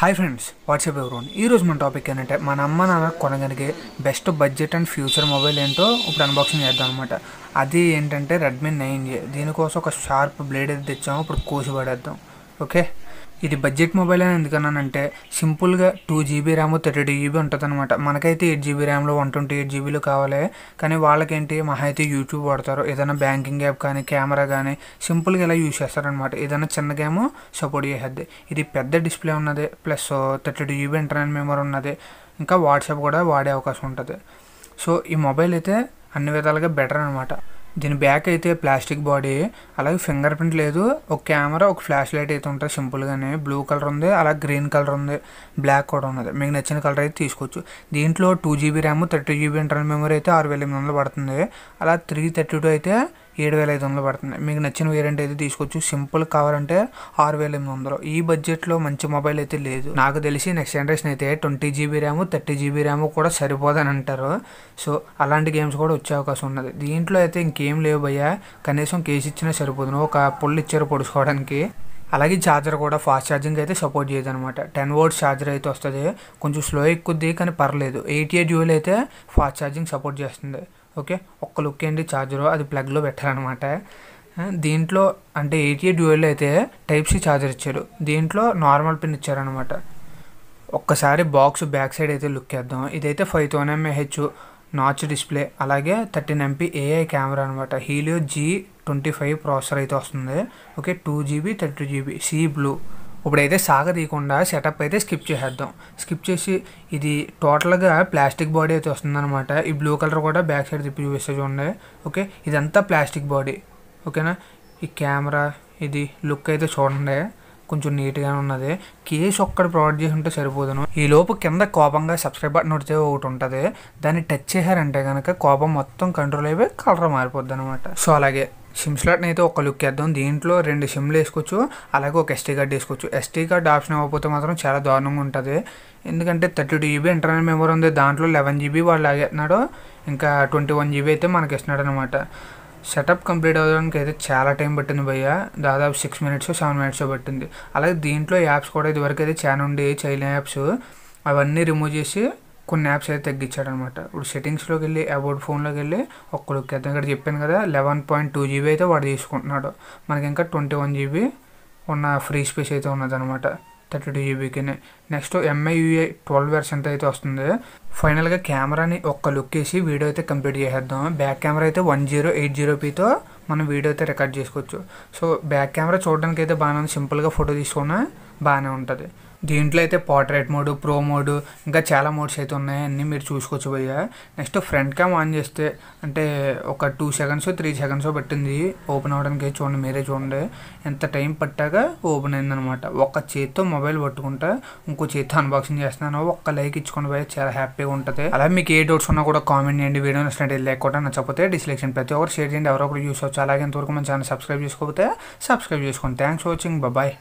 hi friends WhatsApp ఎవరు ఈరోజు మన టాపిక్ ఏంటంటే మన అమ్మ నాన్న కొనగలిగే best budget and future mobile ఏంటో ఇప్పుడు అన్బాక్సింగ్ చేద్దాం అనమాట అది ఏంటంటే రెడ్మీ నైన్ ఏ దీనికోసం ఒక షార్ప్ బ్లేడ్ అయితే తెచ్చాము ఇప్పుడు కోసి పడేద్దాం ఓకే ఇది బడ్జెట్ మొబైల్ అని ఎందుకన్నానంటే సింపుల్గా two GB RAM thirty two GB ఉంటుంది అనమాట మనకైతే ఎయిట్ జీబీ ర్యామ్లో వన్ ట్వంటీ ఎయిట్ జీబీలో కావాలి కానీ వాళ్ళకేంటి మహా అయితే యూట్యూబ్ వాడతారు ఏదైనా బ్యాంకింగ్ యాప్ కానీ కెమెరా కానీ సింపుల్గా ఇలా యూజ్ చేస్తారనమాట ఏదైనా చిన్న గేమ్ సపోర్ట్ చేసేది ఇది పెద్ద డిస్ప్లే ఉన్నది plus thirty two GB internal memory ఉన్నది ఇంకా వాట్సాప్ కూడా వాడే అవకాశం ఉంటుంది సో ఈ మొబైల్ అయితే అన్ని విధాలుగా బెటర్ అనమాట దీని బ్యాక్ అయితే ప్లాస్టిక్ బాడీ అలాగే ఫింగర్ ప్రింట్ లేదు ఒక కెమెరా ఒక ఫ్లాష్ లైట్ అయితే ఉంటుంది సింపుల్గానే బ్లూ కలర్ ఉంది అలాగే గ్రీన్ కలర్ ఉంది బ్లాక్ కూడా ఉన్నది మీకు నచ్చిన కలర్ అయితే తీసుకోవచ్చు దీంట్లో two GB RAM thirty GB internal memory అయితే ఆరు వేల ఎనిమిది వందలు పడుతుంది అలా త్రీ థర్టీ టూ అయితే ఏడు వేల ఐదు వందలు పడుతుంది మీకు నచ్చిన వేరియంట్ అయితే తీసుకోవచ్చు సింపుల్ కావాలంటే ఆరు వేల ఎనిమిది వందలు ఈ బడ్జెట్లో మంచి మొబైల్ అయితే లేదు నాకు తెలిసి నెక్స్ట్ జనరేషన్ అయితే twenty GB RAM thirty GB RAM కూడా సరిపోదని అంటారు సో అలాంటి గేమ్స్ కూడా వచ్చే అవకాశం ఉన్నది దీంట్లో అయితే ఇంకేం లేవు భయ్యా కనీసం కేసు ఇచ్చినా సరిపోదును ఒక పుల్ ఇచ్చారు పొడుచుకోవడానికి అలాగే ఛార్జర్ కూడా ఫాస్ట్ ఛార్జింగ్ అయితే సపోర్ట్ చేయదు అనమాట టెన్ వోల్ట్స్ ఛార్జర్ అయితే వస్తుంది కొంచెం స్లో ఎక్కుద్ది కానీ పర్లేదు ఎయిటీ ఎయిట్ డ్యూల్ అయితే ఫాస్ట్ ఛార్జింగ్ సపోర్ట్ చేస్తుంది ఓకే ఒక్క లుక్ ఏంటి ఛార్జరు అది ప్లగ్లో పెట్టారనమాట దీంట్లో అంటే ఎయిటీ డ్యూఎల్ అయితే టైప్ సి ఛార్జర్ ఇచ్చారు దీంట్లో నార్మల్ పిన్ ఇచ్చారనమాట ఒక్కసారి బాక్స్ బ్యాక్ సైడ్ అయితే లుక్ చేద్దాం ఇదైతే five thousand mAh notch display అలాగే థర్టీన్ ఎంపీ ఏఐ కెమెరా అనమాట Helio G twenty five processor అయితే వస్తుంది okay two GB thirty GB sea blue ఇప్పుడైతే సాగదీయకుండా సెటప్ అయితే స్కిప్ చేసేద్దాం స్కిప్ చేసి ఇది టోటల్గా ప్లాస్టిక్ బాడీ అయితే వస్తుందన్నమాట ఈ బ్లూ కలర్ కూడా బ్యాక్ సైడ్ తిప్పి చూపిస్తే చూడండి ఓకే ఇదంతా ప్లాస్టిక్ బాడీ ఓకేనా ఈ కెమెరా ఇది లుక్ అయితే చూడండి కొంచెం నీట్గా ఉన్నది కేస్ ఒక్కడ ప్రొవైడ్ చేసి ఉంటే సరిపోదును ఈ లోపు కింద కోపంగా సబ్స్క్రైబ్ బటన్ నొడితే ఒకటి ఉంటుంది దాన్ని టచ్ చేశారంటే కనుక కోపం మొత్తం కంట్రోల్ అయిపోయి కలర్ మారిపోద్ది అనమాట సో అలాగే సిమ్ స్లాట్ని అయితే ఒక లుక్ వేద్దాం దీంట్లో రెండు సిమ్లు వేసుకోవచ్చు అలాగే ఒక ఎస్టీ కార్డ్ వేసుకోవచ్చు ఎస్టీ కార్డ్ ఆప్షన్ ఇవ్వకపోతే మాత్రం చాలా దారుణంగా ఉంటుంది ఎందుకంటే థర్టీ జీబీ ఇంటర్నల్ మెమరీ ఉంది దాంట్లో లెవెన్ జీబీ వాళ్ళు లాగేస్తున్నాడు ఇంకా ట్వంటీ వన్ జీబీ అయితే మనకి ఇస్తున్నాడు అనమాట సెటప్ కంప్లీట్ అవ్వడానికి అయితే చాలా టైం పట్టింది భయ్య దాదాపు సిక్స్ మినిట్స్ సెవెన్ మినిట్స్ పట్టింది అలాగే దీంట్లో యాప్స్ కూడా ఇదివరకు అయితే చాలా ఉండి చైనా యాప్స్ అవన్నీ రిమూవ్ చేసి కొన్ని యాప్స్ అయితే తగ్గించాడనమాట ఇప్పుడు సెట్టింగ్స్లోకి వెళ్ళి అబౌట్ ఫోన్లోకి వెళ్ళి లుక్ అతను ఇక్కడ చెప్పాను కదా లెవెన్ పాయింట్ టూ జీబీ అయితే వాడు తీసుకుంటున్నాడు మనకి ఇంకా ట్వంటీ వన్ జీబీ ఉన్న ఫ్రీ స్పేస్ అయితే ఉన్నది అనమాట థర్టీ టూ జీబీకి నెక్స్ట్ ఎంఐయుఐ ట్వెల్వ్ వెర్షన్ అయితే వస్తుంది ఫైనల్గా కెమెరాని ఒక్క లుక్ వేసి వీడియో అయితే కంప్లీట్ చేసేద్దాం బ్యాక్ కెమెరా అయితే వన్ జీరో ఎయిట్ జీరో పీతో మనం వీడియో అయితే రికార్డ్ చేసుకోవచ్చు సో బ్యాక్ కెమెరా చూడడానికి అయితే బాగానే సింపుల్గా ఫోటో తీసుకున్నాను బాగానే ఉంటుంది దీంట్లో అయితే పోర్ట్రేట్ మోడ్ ప్రో మోడ్ ఇంకా చాలా మోడ్స్ అయితే ఉన్నాయి అన్నీ మీరు చూసుకోవచ్చు భయ్యా నెక్స్ట్ ఫ్రంట్ క్యామ్ ఆన్ చేస్తే అంటే ఒక టూ సెకండ్స్ త్రీ సెకండ్స్ పెట్టింది ఓపెన్ అవడానికి చూడండి మీరే చూడండి ఎంత టైం పట్టాక ఓపెన్ అయిందనమాట ఒక చేతితో మొబైల్ పట్టుకుంటా ఇంకో చేతితో అన్బాక్సింగ్ చేస్తున్నాను ఒక్క లైక్ ఇచ్చుకోండి భయ్య చాలా హ్యాపీగా ఉంటుంది అలా మీకు ఏ డౌట్స్ ఉన్నా కూడా కామెంట్ చేయండి వీడియో నచ్చినట్టు లేకుండా నచ్చకపోతే డిస్లెక్షన్ ప్రతి ఒక్కరు షేర్ చేయండి ఎవరో ఒకరు చూసుకోవచ్చు అలాగే ఇంతవరకు మన ఛానల్ సబ్స్క్రైబ్ చేసుకోకపోతే సబ్స్క్రైబ్ చేసుకోండి థ్యాంక్స్ ఫర్ వాచింగ్ బాయ్